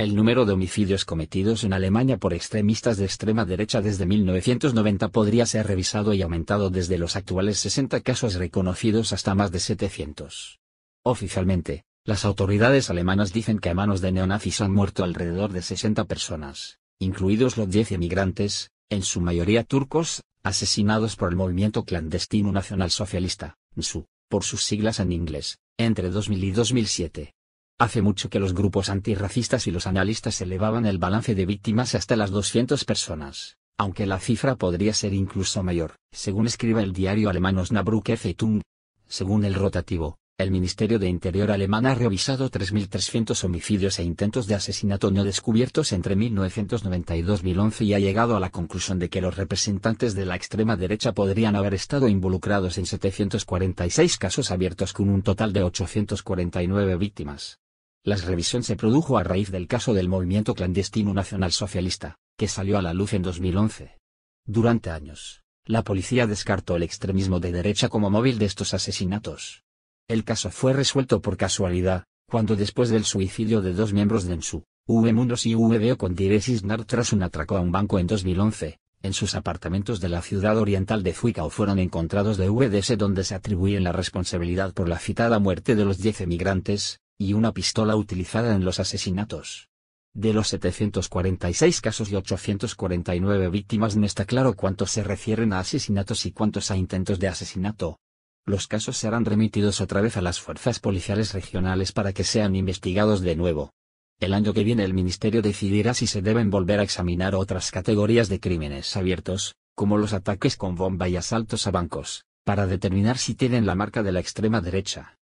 El número de homicidios cometidos en Alemania por extremistas de extrema derecha desde 1990 podría ser revisado y aumentado desde los actuales 60 casos reconocidos hasta más de 700. Oficialmente, las autoridades alemanas dicen que a manos de neonazis han muerto alrededor de 60 personas, incluidos los 10 emigrantes, en su mayoría turcos, asesinados por el movimiento clandestino nacionalsocialista, NSU, por sus siglas en inglés, entre 2000 y 2007. Hace mucho que los grupos antirracistas y los analistas elevaban el balance de víctimas hasta las 200 personas, aunque la cifra podría ser incluso mayor, según escribe el diario alemán Osnabrück Zeitung. Según el rotativo, el Ministerio de Interior alemán ha revisado 3.300 homicidios e intentos de asesinato no descubiertos entre 1992 y 2011 y ha llegado a la conclusión de que los representantes de la extrema derecha podrían haber estado involucrados en 746 casos abiertos con un total de 849 víctimas. La revisión se produjo a raíz del caso del movimiento clandestino Nacional Socialista, que salió a la luz en 2011. Durante años, la policía descartó el extremismo de derecha como móvil de estos asesinatos. El caso fue resuelto por casualidad, cuando después del suicidio de dos miembros de ENSU, V. Mundos y V. con Nar tras un atraco a un banco en 2011, en sus apartamentos de la ciudad oriental de Fuicao fueron encontrados de VDS donde se atribuyen la responsabilidad por la citada muerte de los 10 emigrantes, y una pistola utilizada en los asesinatos. De los 746 casos y 849 víctimas no está claro cuántos se refieren a asesinatos y cuántos a intentos de asesinato. Los casos serán remitidos otra vez a las fuerzas policiales regionales para que sean investigados de nuevo. El año que viene el Ministerio decidirá si se deben volver a examinar otras categorías de crímenes abiertos, como los ataques con bomba y asaltos a bancos, para determinar si tienen la marca de la extrema derecha.